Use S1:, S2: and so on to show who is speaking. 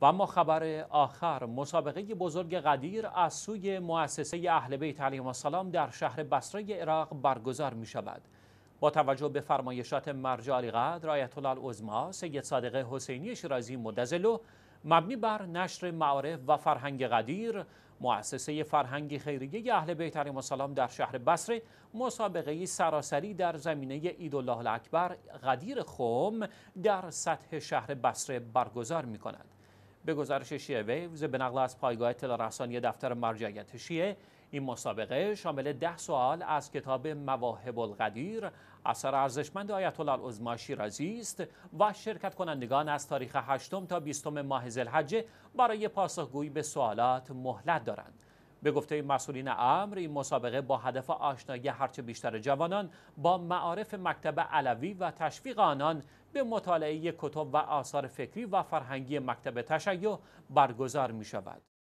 S1: و اما خبر آخر مسابقه بزرگ قدیر از سوی مؤسسه اهل بیت علیهم السلام در شهر بصره عراق برگزار می شود با توجه به فرمایشات مرجع قدر آیت الله سید صادق حسینی شیرازی مدزلو مبنی بر نشر معارف و فرهنگ قدیر مؤسسه فرهنگ خیریه اهل بیت علیهم السلام در شهر بصره مسابقه سراسری در زمینه الله اکبر، قدیر خم در سطح شهر بصره برگزار می کند به گزارش شیعه ویوز به نقل از پایگاه اطلاع رسانی دفتر مرجعیت شیعه این مسابقه شامل ده سوال از کتاب مواهب القدیر اثر ارزشمند آیت الله العظما شیرازی است و شرکت کنندگان از تاریخ هشتم تا بیستم ماه زلحجه برای پاسخگویی به سوالات مهلت دارند به گفته مسئولین امر این مسابقه با هدف آشنایی هرچه بیشتر جوانان با معارف مکتب علوی و تشویق آنان به مطالعه کتب و آثار فکری و فرهنگی مکتب تشیع برگزار می شود.